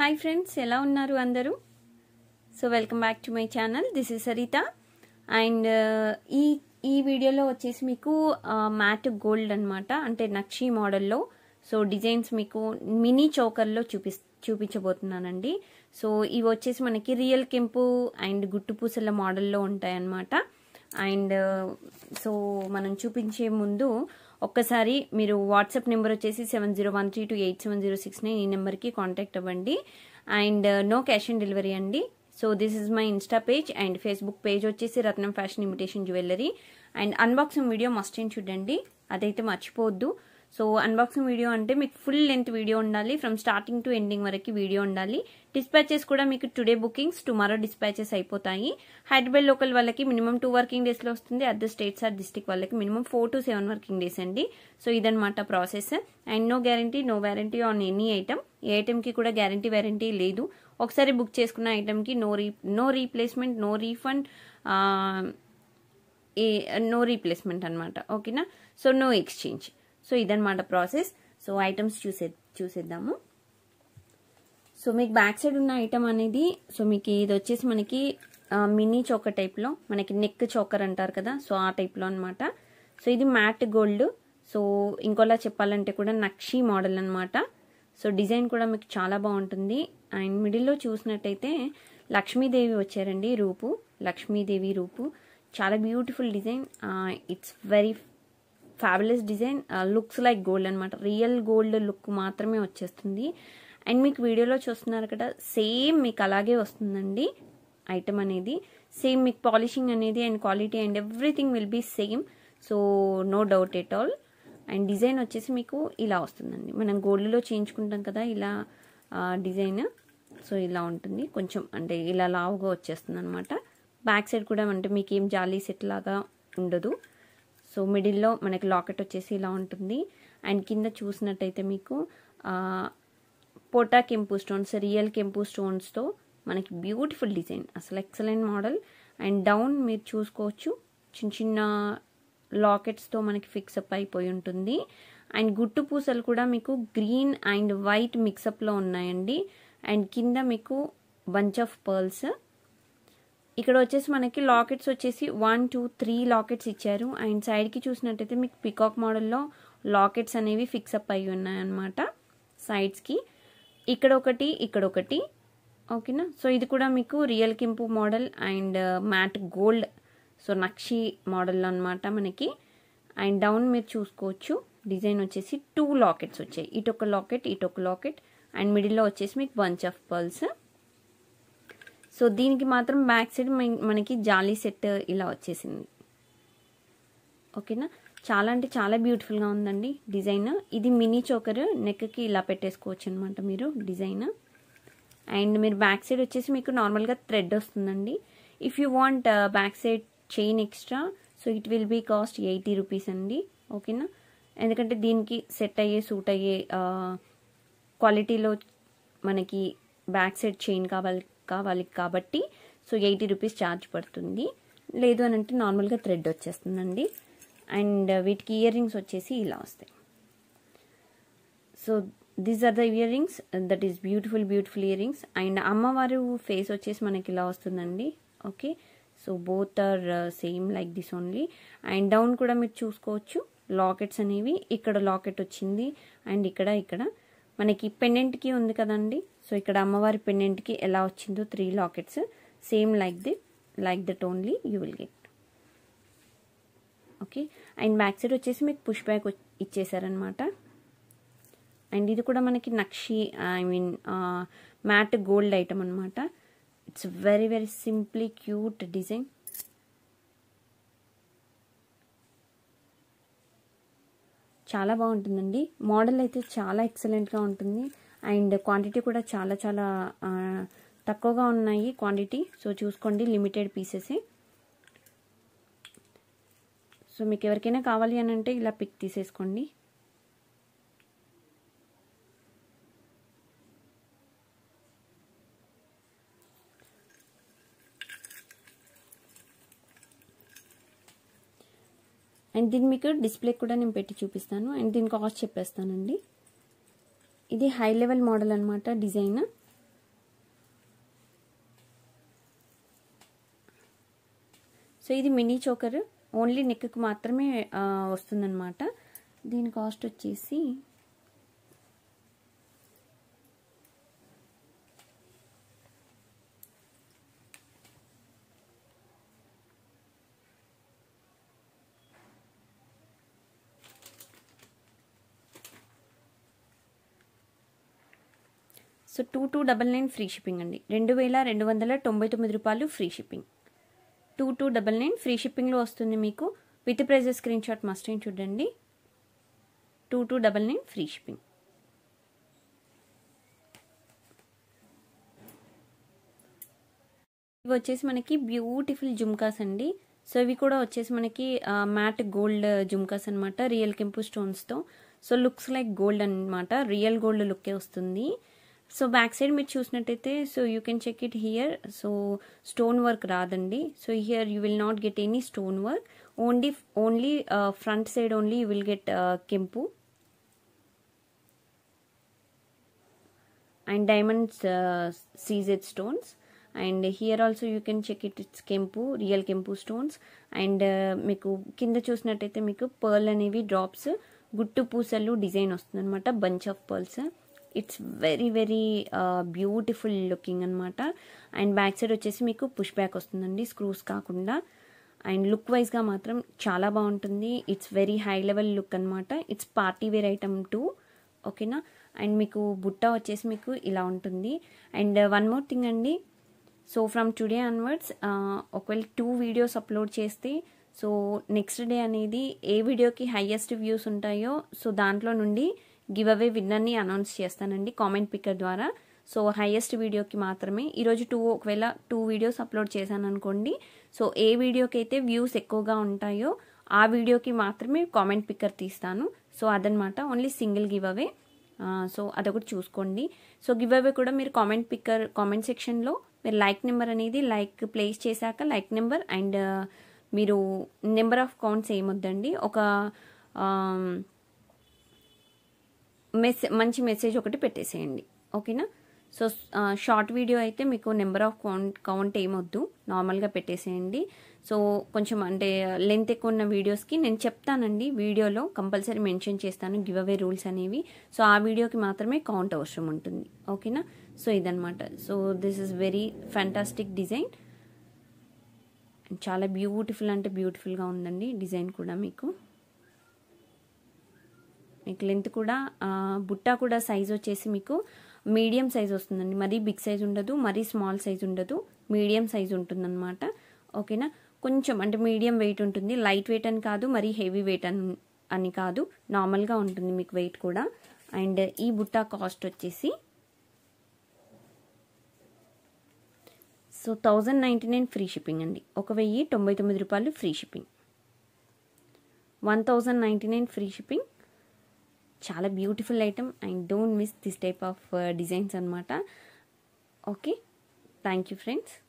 Hi friends ఎలా ఉన్నారు అందరూ so welcome back to my channel this is Saritha and ఈ ఈ వీడియోలో వచ్చేసి మీకు మ్యాట్ గోల్డ్ అనమాట అంటే నక్షి మోడల్లో సో డిజైన్స్ మీకు మినీ చౌకర్లో చూపి చూపించబోతున్నానండి సో ఇవి వచ్చేసి మనకి రియల్ కెంపు అండ్ గుట్టు పూసల మోడల్లో ఉంటాయన్నమాట అండ్ సో uh, మనం చూపించే ముందు ఒక్కసారి మీరు వాట్సాప్ నెంబర్ వచ్చేసి seven zero one three two eight seven zero six nine ఈ నెంబర్కి కాంటాక్ట్ అవ్వండి and no cash on delivery అండి so this is my insta page and Facebook page వచ్చేసి Ratnam fashion imitation jewellery and unboxing video must చూడండి అదైతే మర్చిపోవద్దు so unboxing video అంటే మీకు ఫుల్ లెంత్ వీడియో ఉండాలి ఫ్రమ్ స్టార్టింగ్ టు ఎండింగ్ వరకు video ఉండాలి డిస్పాచెస్ కూడా మీకు టుడే బుకింగ్స్ టుమారో డిస్పాచెస్ అయిపోతాయి హైదరాబాద్ లోకల్ వాళ్ళకి మినిమం టూ వర్కింగ్ డేస్లో వస్తుంది అదర్ స్టేట్స్ ఆర్ డిస్టిక్ వాళ్ళకి minimum four to seven working days అండి సో ఇదనమాట process and no guarantee no warranty on any item ఏ ఐటెంకి కూడా గ్యారంటీ వ్యారంటీ లేదు ఒకసారి బుక్ చేసుకున్న కి no re no replacement no refund no replacement అనమాట ఓకేనా సో నో ఎక్స్చేంజ్ సో ఇదనమాట ప్రాసెస్ సో ఐటమ్స్ చూసే చూసేద్దాము సో మీకు బ్యాక్ సైడ్ ఉన్న ఐటమ్ అనేది సో మీకు ఇది వచ్చేసి మనకి మినీ చోకర్ టైప్లో మనకి నెక్ చోకర్ అంటారు కదా సో ఆ టైప్లో అనమాట సో ఇది మ్యాట్ గోల్డ్ సో ఇంకోలా చెప్పాలంటే కూడా నక్షి మోడల్ అనమాట సో డిజైన్ కూడా మీకు చాలా బాగుంటుంది అండ్ మిడిల్లో చూసినట్టయితే లక్ష్మీదేవి వచ్చారండి రూపు లక్ష్మీదేవి రూపు చాలా beautiful design it's very fabulous design looks like gold అనమాట రియల్ గోల్డ్ లుక్ మాత్రమే వచ్చేస్తుంది అండ్ మీకు వీడియోలో చూస్తున్నారు కదా సేమ్ మీకు అలాగే వస్తుందండి ఐటమ్ అనేది సేమ్ మీకు పాలిషింగ్ అనేది and quality and everything will be same so no doubt at all and design వచ్చేసి మీకు ఇలా వస్తుందండి మనం గోల్డ్లో చేయించుకుంటాం కదా ఇలా డిజైన్ సో ఇలా ఉంటుంది కొంచెం అంటే ఇలా లావుగా వచ్చేస్తుంది అనమాట బ్యాక్ సైడ్ కూడా అంటే మీకు ఏం జాలీ సెట్ లాగా ఉండదు సో మిడిల్లో మనకి లాకెట్ వచ్చేసి ఇలా ఉంటుంది అండ్ కింద చూసినట్టయితే మీకు పోటా కెంపు స్టోన్స్ రియల్ కెంపు స్టోన్స్తో మనకి బ్యూటిఫుల్ డిజైన్ అసలు ఎక్సలెంట్ మోడల్ అండ్ డౌన్ మీరు చూసుకోవచ్చు చిన్న చిన్న లాకెట్స్తో మనకి ఫిక్సప్ అయిపోయి ఉంటుంది అండ్ గుట్టు పూసలు కూడా మీకు గ్రీన్ అండ్ వైట్ మిక్సప్లో ఉన్నాయండి అండ్ కింద మీకు బంచ్ ఆఫ్ పర్ల్స్ ఇక్కడ వచ్చేసి మనకి లాకెట్స్ వచ్చేసి వన్ టూ త్రీ లాకెట్స్ ఇచ్చారు అండ్ సైడ్కి చూసినట్టయితే మీకు పికాక్ మోడల్లో లాకెట్స్ అనేవి ఫిక్సప్ అయి ఉన్నాయన్నమాట సైడ్స్కి ఇక్కడ ఒకటి ఇక్కడ ఒకటి ఓకేనా సో ఇది కూడా మీకు రియల్ కింపు model and matte uh, gold so నక్షి మోడల్ అనమాట మనకి అండ్ డౌన్ మీరు చూసుకోవచ్చు డిజైన్ వచ్చేసి టూ లాకెట్స్ వచ్చాయి ఇటొక లాకెట్ ఇటొక లాకెట్ అండ్ మిడిల్లో వచ్చేసి మీకు బంచ్ ఆఫ్ పర్ల్స్ సో దీనికి మాత్రం బ్యాక్ సైడ్ మనకి జాలీ సెట్ ఇలా వచ్చేసింది ఓకేనా చాలా అంటే చాలా బ్యూటిఫుల్గా ఉందండి డిజైన్ ఇది మినీ చోకర్ నెక్కి ఇలా పెట్టేసుకోవచ్చు అనమాట మీరు డిజైన్ అండ్ మీరు బ్యాక్ సైడ్ వచ్చేసి మీకు నార్మల్గా థ్రెడ్ వస్తుందండి if you want back side chain extra so it will be cost eighty rupees అండి ఓకేనా ఎందుకంటే దీనికి సెట్ అయ్యే సూట్ అయ్యే క్వాలిటీలో uh, మనకి బ్యాక్ సైడ్ చైన్ కావాలి కావాలి కాబట్టి సో ఎయిటీ రూపీస్ ఛార్జ్ పడుతుంది లేదు అని అంటే నార్మల్గా థ్రెడ్ వచ్చేస్తుందండి అండ్ వీటికి ఇయర్ రింగ్స్ వచ్చేసి ఇలా వస్తాయి so these are the earrings that is beautiful beautiful earrings and అమ్మవారు ఫేస్ వచ్చేసి మనకి ఇలా వస్తుందండి okay so both are same like this only and down కూడా మీరు చూసుకోవచ్చు లాకెట్స్ అనేవి ఇక్కడ లాకెట్ వచ్చింది అండ్ ఇక్కడ ఇక్కడ మనకి పెండెంట్కి ఉంది కదండి సో ఇక్కడ అమ్మవారి పెండెంట్కి ఎలా వచ్చిందో three lockets same like the like that only you will get okay and back side వచ్చేసి మీకు పుష్ బ్యాక్ ఇచ్చేసారనమాట అండ్ ఇది కూడా మనకి నక్షి I mean matte gold item అనమాట it's very very simply cute design చాలా బాగుంటుందండి మోడల్ అయితే చాలా ఎక్సలెంట్గా ఉంటుంది అండ్ క్వాంటిటీ కూడా చాలా చాలా తక్కువగా ఉన్నాయి క్వాంటిటీ సో చూసుకోండి లిమిటెడ్ పీసెస్ సో మీకు ఎవరికైనా కావాలి అని అంటే ఇలా పిక్ తీసేసుకోండి అండ్ దీన్ని మీకు డిస్ప్లే కూడా నేను పెట్టి చూపిస్తాను అండ్ దీని కాస్ట్ చెప్పేస్తానండి ఇది హై లెవెల్ మోడల్ అనమాట డిజైన్ సో ఇది మినీ చోకర్ ఓన్లీ నెక్కి మాత్రమే వస్తుందన్నమాట దీని కాస్ట్ వచ్చేసి so two two double nine free shipping అండి రెండు వేల రెండు వందల తొంభై తొమ్మిది రూపాయలు free shipping two two double nine free షిప్పింగ్లో వస్తుంది మీకు విత్ ప్రైజెస్ స్క్రీన్ షాట్ మస్టింగ్ చూడండి two two double nine free shipping ఇవి వచ్చేసి మనకి బ్యూటిఫుల్ జుమ్కాస్ అండి సో ఇవి కూడా వచ్చేసి మనకి మ్యాట్ గోల్డ్ జుమ్కాస్ అనమాట రియల్ కెంపు స్టోన్స్తో సో లుక్స్ లైక్ గోల్డ్ అనమాట రియల్ గోల్డ్ లుక్కే వస్తుంది సో బ్యాక్ సైడ్ మీరు చూసినట్టయితే so you can check it here so stone work రాదండి so here you will not get any stone work only only front side only you will get కెంపు and diamonds CZ stones and here also you can check it it's కెంపు real కెంపు stones and మీకు కింద చూసినట్టయితే మీకు pearl అనేవి drops గుట్టు పూసలు డిజైన్ వస్తుందన్నమాట bunch of pearls it's very very beautiful looking అనమాట అండ్ బ్యాక్ సైడ్ వచ్చేసి మీకు పుష్ బ్యాక్ వస్తుందండి స్క్రూస్ కాకుండా అండ్ లుక్ వైజ్గా మాత్రం చాలా బాగుంటుంది it's very high level look అనమాట it's party wear item too ఓకేనా అండ్ మీకు బుట్ట వచ్చేసి మీకు ఇలా ఉంటుంది అండ్ వన్ మోర్ థింగ్ అండి సో ఫ్రమ్ టుడే అన్వర్డ్స్ ఒకవేళ టూ వీడియోస్ అప్లోడ్ చేస్తే సో నెక్స్ట్ డే అనేది ఏ వీడియోకి హయ్యెస్ట్ వ్యూస్ ఉంటాయో సో దాంట్లో నుండి గివ్ అవే విన్నర్ని అనౌన్స్ చేస్తానండి కామెంట్ పిక్కర్ ద్వారా సో హైయెస్ట్ వీడియోకి మాత్రమే ఈరోజు టూ ఒకవేళ టూ వీడియోస్ అప్లోడ్ చేశాను అనుకోండి సో ఏ వీడియోకి అయితే వ్యూస్ ఎక్కువగా ఉంటాయో ఆ వీడియోకి మాత్రమే కామెంట్ పిక్కర్ తీస్తాను సో అదనమాట only single giveaway so అదొకటి చూసుకోండి సో గివ్ అవే కూడా మీరు కామెంట్ పిక్కర్ కామెంట్ సెక్షన్లో మీరు లైక్ నెంబర్ అనేది లైక్ ప్లేస్ చేశాక లైక్ నెంబర్ అండ్ మీరు నెంబర్ ఆఫ్ కౌంట్స్ ఏమొద్దండి ఒక మెసే మంచి మెసేజ్ ఒకటి పెట్టేసేయండి ఓకేనా సో షార్ట్ వీడియో అయితే మీకు నెంబర్ ఆఫ్ కౌంట్ కౌంట్ ఏమొద్దు నార్మల్గా పెట్టేసేయండి సో కొంచెం అంటే లెంత్ ఎక్కువ ఉన్న వీడియోస్కి నేను చెప్తానండి వీడియోలో కంపల్సరీ మెన్షన్ చేస్తాను గివ్ అవే రూల్స్ అనేవి సో ఆ వీడియోకి మాత్రమే కౌంట్ అవసరం ఉంటుంది ఓకేనా సో ఇదనమాట so this is very fantastic design చాలా బ్యూటిఫుల్ అంటే బ్యూటిఫుల్గా ఉందండి డిజైన్ కూడా మీకు మీకు లెంత్ కూడా బుట్ట కూడా సైజ్ వచ్చేసి మీకు మీడియం సైజ్ వస్తుందండి మరీ బిగ్ సైజ్ ఉండదు మరీ స్మాల్ సైజ్ ఉండదు మీడియం సైజ్ ఉంటుందన్నమాట ఓకేనా కొంచెం అంటే మీడియం వెయిట్ ఉంటుంది లైట్ వెయిట్ అని కాదు మరీ హెవీ వెయిట్ అని అని కాదు నార్మల్గా ఉంటుంది మీకు వెయిట్ కూడా అండ్ ఈ బుట్ట కాస్ట్ వచ్చేసి so thousand ninety nine free shipping అండి ఒక వెయ్యి తొంభై తొమ్మిది రూపాయలు free shipping one thousand ninety nine free shipping chala beautiful item I don't miss this type of uh, designs designs mata. okay thank you friends